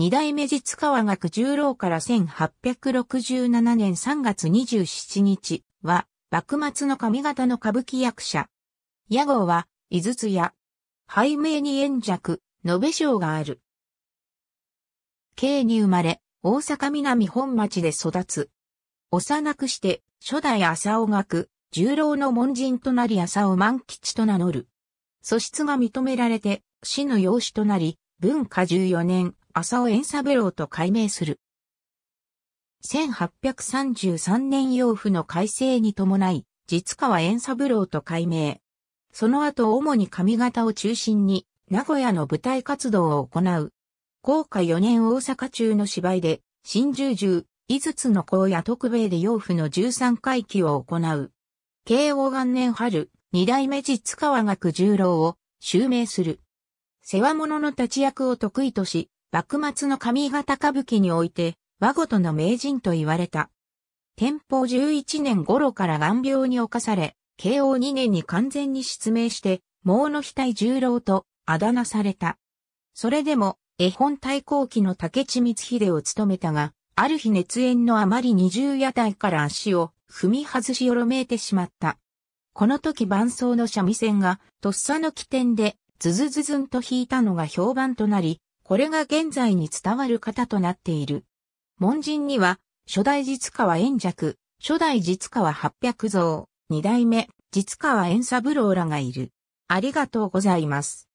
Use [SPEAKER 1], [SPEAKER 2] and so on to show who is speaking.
[SPEAKER 1] 二代目実川学十郎から1867年3月27日は、幕末の上方の歌舞伎役者。屋号は、井筒屋。背名に炎弱、延べ章がある。慶に生まれ、大阪南本町で育つ。幼くして、初代浅尾学、十郎の門人となり浅尾万吉と名乗る。素質が認められて、死の養子となり、文化14年、浅尾円三郎と改名する。1833年養父の改正に伴い、実川円三郎と改名。その後主に上方を中心に、名古屋の舞台活動を行う。豪下4年大阪中の芝居で、新十十、五津の公や徳兵衛で養父の十三回忌を行う。慶応元年春、二代目実川学十郎を襲名する。世話者の立役を得意とし、幕末の上方歌舞伎において、和事の名人と言われた。天保11年頃から眼病に侵され、慶応2年に完全に失明して、毛の額十郎とあだ名された。それでも、絵本対抗期の竹地光秀を務めたが、ある日熱炎のあまり二重屋台から足を踏み外しよろめいてしまった。この時伴奏の三味線が、とっさの起点で、ズズズズンと弾いたのが評判となり、これが現在に伝わる型となっている。門人には、初代実川円尺、初代実川八百像、二代目、実川円三郎らがいる。
[SPEAKER 2] ありがとうございます。